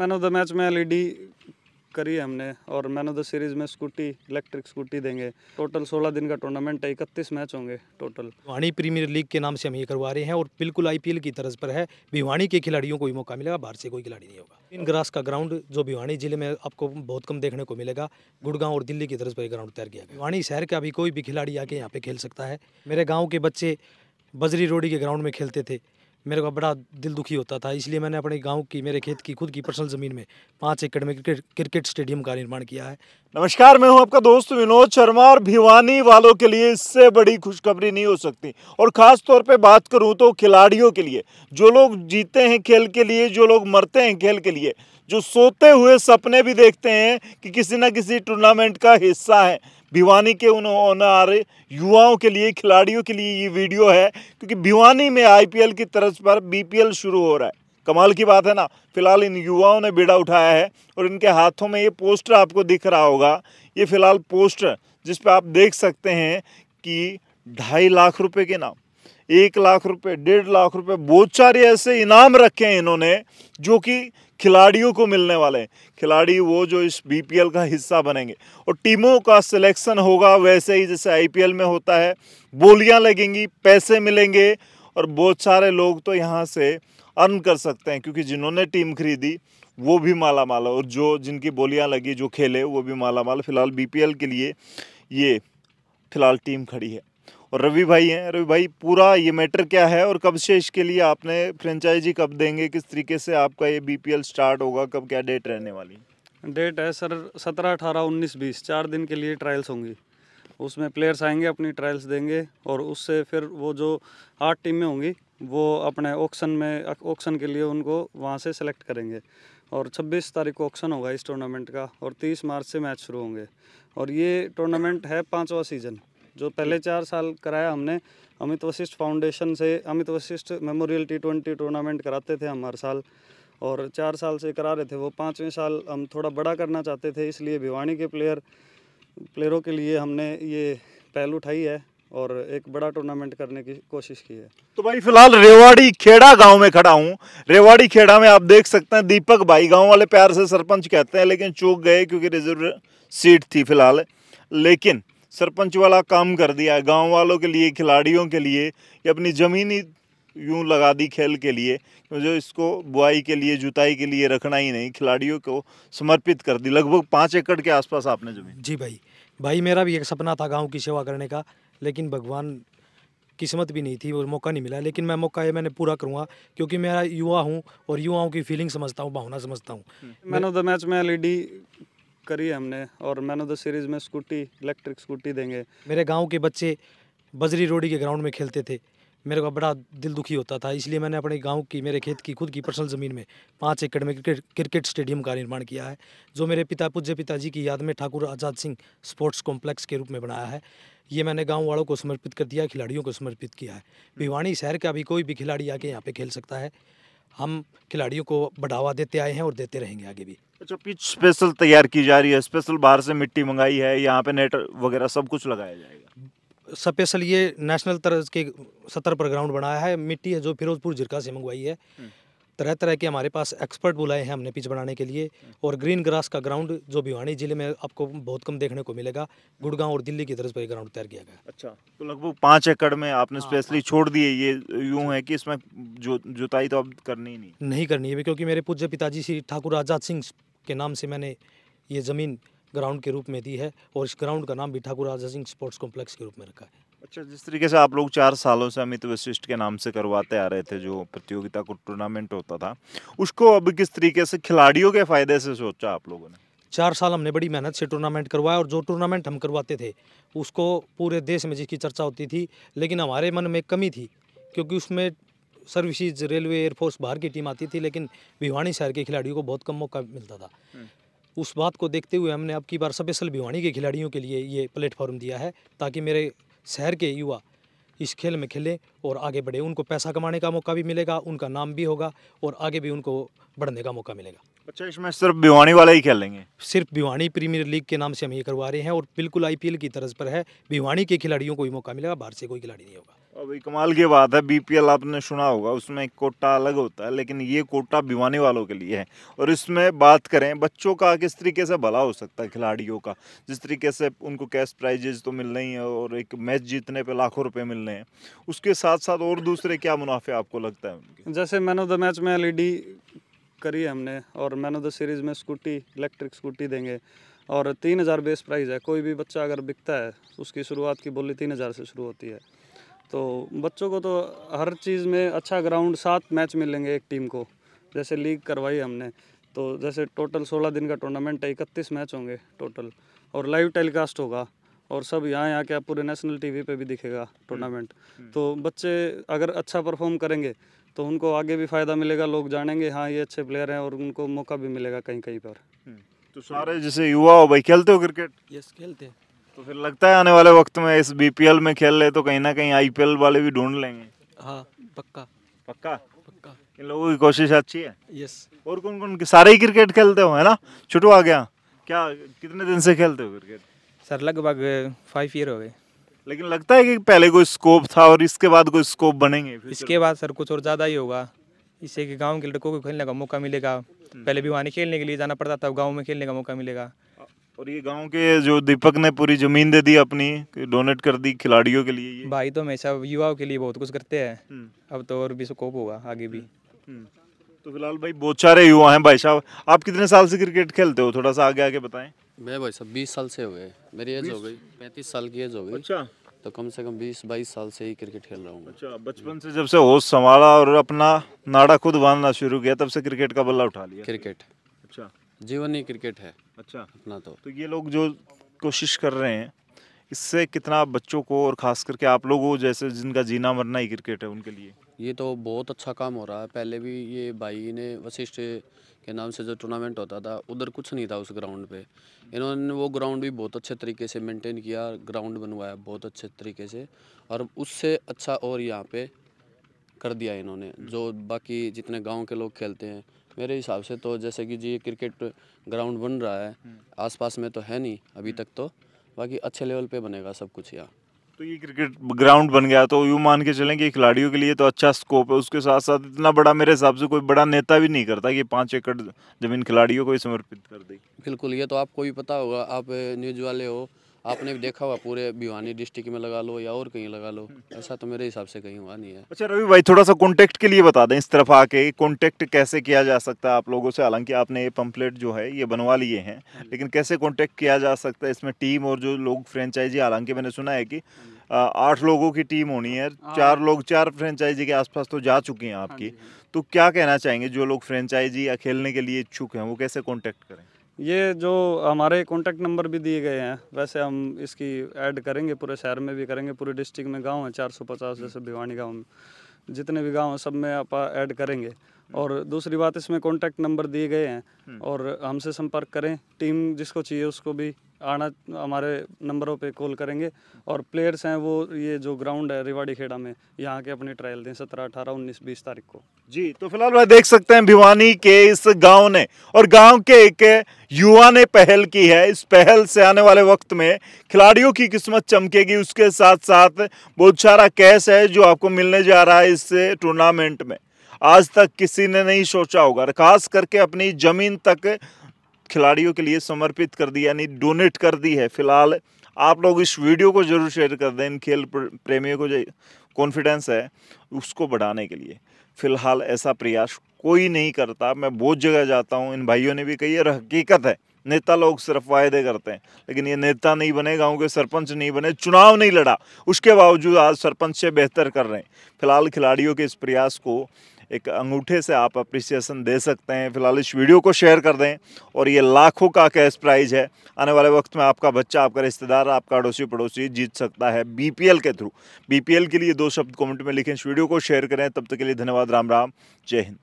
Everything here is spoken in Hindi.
मैन ऑफ द मैच में एलईडी e करी है हमने और मैन ऑफ द सीरीज में स्कूटी इलेक्ट्रिक स्कूटी देंगे टोटल 16 दिन का टूर्नामेंट है इकतीस मैच होंगे टोटल भिवाणी प्रीमियर लीग के नाम से हम ये करवा रहे हैं और बिल्कुल आईपीएल की तर्ज पर है भिवानी के खिलाड़ियों को भी मौका मिलेगा बाहर से कोई खिलाड़ी नहीं होगा इन ग्रास का ग्राउंड जो भिवानी जिले में आपको बहुत कम देखने को मिलेगा गुड़गांव और दिल्ली की तर्ज पर ग्राउंड तैयार किया गया भिवाणी शहर का भी कोई भी खिलाड़ी आके यहाँ पे खेल सकता है मेरे गाँव के बच्चे बजरी रोडी के ग्राउंड में खेलते थे मेरे को बड़ा दिल दुखी होता था इसलिए मैंने अपने गांव की मेरे खेत की खुद की पर्सनल ज़मीन में पांच एकड़ में क्रिकेट स्टेडियम का निर्माण किया है नमस्कार मैं हूं आपका दोस्त विनोद शर्मा और भिवानी वालों के लिए इससे बड़ी खुशखबरी नहीं हो सकती और ख़ास तौर पे बात करूं तो खिलाड़ियों के लिए जो लोग जीते हैं खेल के लिए जो लोग मरते हैं खेल के लिए जो सोते हुए सपने भी देखते हैं कि किसी ना किसी टूर्नामेंट का हिस्सा है भिवानी के उन होनहार युवाओं के लिए खिलाड़ियों के लिए ये वीडियो है क्योंकि भिवानी में आईपीएल की तरज पर बीपीएल शुरू हो रहा है कमाल की बात है ना फिलहाल इन युवाओं ने बेड़ा उठाया है और इनके हाथों में ये पोस्टर आपको दिख रहा होगा ये फिलहाल पोस्टर जिस पर आप देख सकते हैं कि ढाई लाख रुपए के नाम एक लाख रुपए डेढ़ लाख रुपए बहुत सारे ऐसे इनाम रखे हैं इन्होंने जो कि खिलाड़ियों को मिलने वाले हैं खिलाड़ी वो जो इस बीपीएल का हिस्सा बनेंगे और टीमों का सिलेक्शन होगा वैसे ही जैसे आईपीएल में होता है बोलियां लगेंगी पैसे मिलेंगे और बहुत सारे लोग तो यहाँ से अर्न कर सकते हैं क्योंकि जिन्होंने टीम खरीदी वो भी माला माल और जो जिनकी बोलियाँ लगी जो खेले वो भी माला माल फिलहाल बीपीएल के लिए ये फिलहाल टीम खड़ी है और रवि भाई हैं रवि भाई पूरा ये मैटर क्या है और कब से इसके लिए आपने फ्रेंचाइजी कब देंगे किस तरीके से आपका ये बी स्टार्ट होगा कब क्या डेट रहने वाली डेट है सर सत्रह अठारह उन्नीस बीस चार दिन के लिए ट्रायल्स होंगी उसमें प्लेयर्स आएंगे अपनी ट्रायल्स देंगे और उससे फिर वो जो आठ टीमें होंगी वो अपने ऑक्शन में ऑक्शन के लिए उनको वहाँ से सेलेक्ट करेंगे और 26 तारीख को ऑक्शन होगा इस टूर्नामेंट का और 30 मार्च से मैच शुरू होंगे और ये टूर्नामेंट है पाँचवा सीज़न जो पहले चार साल कराया हमने अमित वशिष्ठ फाउंडेशन से Amit Vashishtha memorial T twenty tournament कराते थे हम हर साल और चार साल से करा रहे थे वो पाँचवें साल हम थोड़ा बड़ा करना चाहते थे इसलिए भिवानी के प्लेयर प्लेयरों के लिए हमने ये पहल उठाई है और एक बड़ा टूर्नामेंट करने की कोशिश की है तो भाई फिलहाल रेवाड़ी खेड़ा गांव में खड़ा हूं रेवाड़ी खेड़ा में आप देख सकते हैं दीपक भाई गांव वाले प्यार से सरपंच कहते हैं लेकिन चूक गए क्योंकि रिजर्व सीट थी फिलहाल लेकिन सरपंच वाला काम कर दिया है गाँव वालों के लिए खिलाड़ियों के लिए या अपनी ज़मीन ही यूँ लगा दी खेल के लिए जो इसको बुआई के लिए जुताई के लिए रखना ही नहीं खिलाड़ियों को समर्पित कर दी लगभग पाँच एकड़ के आसपास आपने जमीन जी भाई भाई मेरा भी एक सपना था गाँव की सेवा करने का लेकिन भगवान किस्मत भी नहीं थी और मौका नहीं मिला लेकिन मैं मौका ये मैंने पूरा करूँगा क्योंकि मेरा युवा हूँ और युवाओं की फीलिंग समझता हूँ भावना समझता हूँ मैन ऑफ द मैच में एल करी है हमने और मैन ऑफ द सीरीज़ में स्कूटी इलेक्ट्रिक स्कूटी देंगे मेरे गांव के बच्चे बजरी रोडी के ग्राउंड में खेलते थे मेरे को बड़ा दिल दुखी होता था इसलिए मैंने अपने गांव की मेरे खेत की खुद की पर्सनल ज़मीन में पाँच एकड़ में क्रिकेट क्रिकेट स्टेडियम का निर्माण किया है जो मेरे पिता पूज्य पिताजी की याद में ठाकुर आज़ाद सिंह स्पोर्ट्स कॉम्प्लेक्स के रूप में बनाया है ये मैंने गांव वालों को समर्पित कर दिया खिलाड़ियों को समर्पित किया है भिवानी शहर का भी कोई भी खिलाड़ी आके यहाँ पे खेल सकता है हम खिलाड़ियों को बढ़ावा देते आए हैं और देते रहेंगे आगे भी अच्छा पिच स्पेशल तैयार की जा रही है स्पेशल बाहर से मिट्टी मंगाई है यहाँ पे नेट वगैरह सब कुछ लगाया जाएगा स्पेशल ये नेशनल तरह के सतर पर ग्राउंड बनाया है मिट्टी है जो फिरोजपुर जिरका से मंगवाई है हम्म। तरह तरह के हमारे पास एक्सपर्ट बुलाए हैं हमने पिच बनाने के लिए और ग्रीन ग्रास का ग्राउंड जो भिवानी जिले में आपको बहुत कम देखने को मिलेगा गुड़गांव और दिल्ली की तरफ पर ग्राउंड तैयार किया गया अच्छा तो लगभग पाँच एकड़ में आपने स्पेशली हाँ, हाँ। छोड़ दिए ये यूँ है कि इसमें जो जुताई तो अब करनी ही नहीं नहीं करनी है क्योंकि मेरे पूज्य पिताजी श्री ठाकुर आज़ाद सिंह के नाम से मैंने ये ज़मीन ग्राउंड के रूप में दी है और इस ग्राउंड का नाम भी ठाकुर आज़ाद सिंह स्पोर्ट्स कॉम्प्लेक्स के रूप में रखा है अच्छा जिस तरीके से आप लोग चार सालों से अमित वशिष्ठ के नाम से करवाते आ रहे थे जो प्रतियोगिता को टूर्नामेंट होता था उसको अब किस तरीके से खिलाड़ियों के फायदे से सोचा आप लोगों ने चार साल हमने बड़ी मेहनत से टूर्नामेंट करवाया और जो टूर्नामेंट हम करवाते थे उसको पूरे देश में जिसकी चर्चा होती थी लेकिन हमारे मन में कमी थी क्योंकि उसमें सर्विसेज रेलवे एयरफोर्स बाहर की टीम आती थी लेकिन भिवानी शहर के खिलाड़ियों को बहुत कम मौका मिलता था हम्म। उस बात को देखते हुए हमने अब की बार स्पेशल भिवानी के खिलाड़ियों के लिए ये प्लेटफॉर्म दिया है ताकि मेरे शहर के युवा इस खेल में खेलें और आगे बढ़े उनको पैसा कमाने का मौका भी मिलेगा उनका नाम भी होगा और आगे भी उनको बढ़ने का मौका मिलेगा अच्छा इसमें सिर्फ भिवानी वाला ही खेलेंगे सिर्फ भिवानी प्रीमियर लीग के नाम से हम ये करवा रहे हैं और बिल्कुल आईपीएल की तरज पर है भिवानी के खिलाड़ियों को भी मौका मिलेगा बाहर से कोई खिलाड़ी नहीं होगा अभी कमाल की बात है बीपीएल आपने सुना होगा उसमें एक कोटा अलग होता है लेकिन ये कोटा भिवानी वालों के लिए है और इसमें बात करें बच्चों का किस तरीके से भला हो सकता है खिलाड़ियों का जिस तरीके से उनको कैश प्राइजेज तो मिल रही हैं और एक मैच जीतने पे लाखों रुपए मिल रहे हैं उसके साथ साथ और दूसरे क्या मुनाफे आपको लगता है उनके जैसे मैन ऑफ द मैच में एल e करी है हमने और मैन ऑफ द सीरीज़ में स्कूटी इलेक्ट्रिक स्कूटी देंगे और तीन हज़ार बेस प्राइज़ है कोई भी बच्चा अगर बिकता है उसकी शुरुआत की बोली तीन हज़ार से शुरू होती है तो बच्चों को तो हर चीज़ में अच्छा ग्राउंड सात मैच मिलेंगे एक टीम को जैसे लीग करवाई हमने तो जैसे टोटल सोलह दिन का टूर्नामेंट है इकतीस मैच होंगे टोटल और लाइव टेलीकास्ट होगा और सब यहाँ यहाँ आप पूरे नेशनल टीवी पे भी दिखेगा टूर्नामेंट हम्म, तो हम्म। बच्चे अगर अच्छा परफॉर्म करेंगे तो उनको आगे भी फ़ायदा मिलेगा लोग जानेंगे हाँ ये अच्छे प्लेयर हैं और उनको मौका भी मिलेगा कहीं कहीं पर हम्म, तो सारे जैसे युवा हो भाई खेलते हो क्रिकेट यस खेलते हैं तो फिर लगता है आने वाले वक्त में इस बीपीएल में खेल ले तो कहीं ना कहीं आईपीएल वाले भी ढूंढ लेंगे हाँ पक्का पक्का पक्का इन लोगों की कोशिश अच्छी है यस और कौन कौन सारे ही क्रिकेट खेलते हो है ना छुटवा गया क्या कितने दिन से खेलते हो क्रिकेट सर लगभग फाइव ईयर हो गए लेकिन लगता है कि पहले कोई स्कोप था और इसके बाद कोई स्कोप बनेंगे इसके बाद सर कुछ और ज़्यादा ही होगा इससे कि गांव के लड़कों को खेलने का मौका मिलेगा हम्म। पहले भी वहाँ खेलने के लिए जाना पड़ता था गांव में खेलने का मौका मिलेगा और ये गांव के जो दीपक ने पूरी ज़मीन दे दी अपनी डोनेट कर दी खिलाड़ियों के लिए भाई तो हमेशा युवाओं के लिए बहुत कुछ करते हैं हम्म। अब तो और भी स्कोप होगा आगे भी हम्म। हम्म। तो फिलहाल भाई बहुत सारे युवा हैं भाई साहब आप कितने साल से क्रिकेट खेलते हो थोड़ा सा आगे आगे बताएं मैं भाई साहब बीस साल से हो गए मेरी एज हो गई पैंतीस साल की एज हो गई अच्छा तो कम से कम बीस बाईस साल से ही क्रिकेट खेल रहा हूँ अच्छा बचपन से जब से होश संभाला और अपना नाड़ा खुद बांधना शुरू किया तब से क्रिकेट का बल्ला उठा लिया क्रिकेट जीवन ही क्रिकेट है अच्छा अपना तो तो ये लोग जो कोशिश कर रहे हैं इससे कितना बच्चों को और खास करके आप लोगों जैसे जिनका जीना मरना ही क्रिकेट है उनके लिए ये तो बहुत अच्छा काम हो रहा है पहले भी ये भाई ने वशिष्ठ के नाम से जो टूर्नामेंट होता था उधर कुछ नहीं था उस ग्राउंड पे इन्होंने वो ग्राउंड भी बहुत अच्छे तरीके से मेंटेन किया ग्राउंड बनवाया बहुत अच्छे तरीके से और उससे अच्छा और यहाँ पे कर दिया इन्होंने जो बाकी जितने गांव के लोग खेलते हैं मेरे हिसाब से तो जैसे कि जी क्रिकेट ग्राउंड बन रहा है हम्म। आसपास में तो है नहीं अभी तक तो बाकी अच्छे लेवल पे बनेगा सब कुछ यहाँ तो ये क्रिकेट ग्राउंड बन गया तो यूँ मान के चलें कि खिलाड़ियों के लिए तो अच्छा स्कोप है उसके साथ साथ इतना बड़ा मेरे हिसाब से कोई बड़ा नेता भी नहीं करता कि पाँच एकड़ जमीन खिलाड़ियों को ही समर्पित कर दे बिल्कुल ये तो आपको भी पता होगा आप न्यूज वाले हो आपने भी देखा हुआ पूरे भिवानी डिस्ट्रिक्ट में लगा लो या और कहीं लगा लो ऐसा तो मेरे हिसाब से कहीं हुआ नहीं है अच्छा रवि भाई थोड़ा सा कॉन्टेक्ट के लिए बता दें इस तरफ आके कॉन्टेक्ट कैसे किया जा सकता है आप लोगों से हालांकि आपने ये पम्पलेट जो है ये बनवा लिए हैं हम्म। लेकिन कैसे कॉन्टेक्ट किया जा सकता है इसमें टीम और जो लोग फ्रेंचाइजी हालांकि मैंने सुना है कि हम्म। आठ लोगों की टीम होनी है हाँ। चार लोग चार फ्रेंचाइजी के आसपास तो जा चुके हैं हाँ आपकी हाँ तो क्या कहना चाहेंगे जो लोग फ्रेंचाइजी या खेलने के लिए इच्छुक हैं वो कैसे कॉन्टैक्ट करें ये जो हमारे कॉन्टैक्ट नंबर भी दिए गए हैं वैसे हम इसकी ऐड करेंगे पूरे शहर में भी करेंगे पूरे डिस्ट्रिक्ट में गांव है 450 जैसे भिवानी गांव में जितने भी गांव हैं सब में आप ऐड करेंगे और दूसरी बात इसमें कॉन्टैक्ट नंबर दिए गए हैं हम्म। और हमसे संपर्क करें टीम जिसको चाहिए उसको भी आना हमारे नंबरों पे कॉल करेंगे और प्लेयर्स हैं वो ये जो ग्राउंड है रिवाड़ी खेड़ा में यहाँ के अपने ट्रायल दें सत्रह अठारह उन्नीस बीस तारीख को जी तो फिलहाल वह देख सकते हैं भिवानी के इस गांव ने और गांव के एक युवा ने पहल की है इस पहल से आने वाले वक्त में खिलाड़ियों की किस्मत चमकेगी उसके साथ साथ बहुत सारा कैश है जो आपको मिलने जा रहा है इस टूर्नामेंट में आज तक किसी ने नहीं सोचा होगा खास करके अपनी ज़मीन तक खिलाड़ियों के लिए समर्पित कर दी यानी डोनेट कर दी है फिलहाल आप लोग इस वीडियो को जरूर शेयर कर दें इन खेल प्रेमियों को जो कॉन्फिडेंस है उसको बढ़ाने के लिए फ़िलहाल ऐसा प्रयास कोई नहीं करता मैं बहुत जगह जाता हूँ इन भाइयों ने भी कही है हकीकत है नेता लोग सिर्फ वायदे करते हैं लेकिन ये नेता नहीं बने गांव के सरपंच नहीं बने चुनाव नहीं लड़ा उसके बावजूद आज सरपंच से बेहतर कर रहे हैं फिलहाल खिलाड़ियों के इस प्रयास को एक अंगूठे से आप अप्रिसिएशन दे सकते हैं फिलहाल इस वीडियो को शेयर कर दें और ये लाखों का कैश प्राइज है आने वाले वक्त में आपका बच्चा आपका रिश्तेदार आपका अड़ोसी पड़ोसी जीत सकता है बीपीएल के थ्रू बीपीएल के लिए दो शब्द कमेंट में लिखें इस वीडियो को शेयर करें तब तक के लिए धन्यवाद राम राम जय हिंद